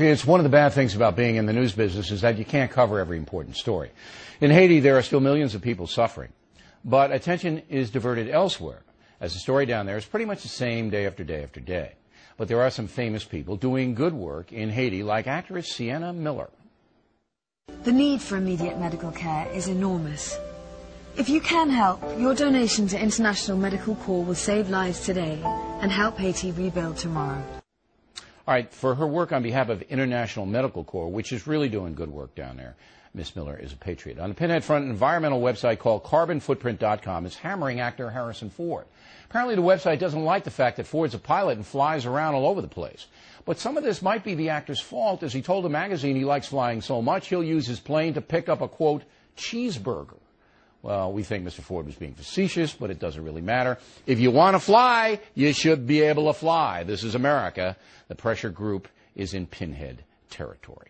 It's one of the bad things about being in the news business is that you can't cover every important story. In Haiti, there are still millions of people suffering, but attention is diverted elsewhere, as the story down there is pretty much the same day after day after day. But there are some famous people doing good work in Haiti, like actress Sienna Miller. The need for immediate medical care is enormous. If you can help, your donation to International Medical Corps will save lives today and help Haiti rebuild tomorrow. All right, for her work on behalf of International Medical Corps, which is really doing good work down there, Miss Miller is a patriot. On the Pinhead Front, an environmental website called CarbonFootprint.com is hammering actor Harrison Ford. Apparently, the website doesn't like the fact that Ford's a pilot and flies around all over the place. But some of this might be the actor's fault, as he told a magazine he likes flying so much he'll use his plane to pick up a quote cheeseburger. Well, we think Mr. Ford was being facetious, but it doesn't really matter. If you want to fly, you should be able to fly. This is America. The pressure group is in pinhead territory.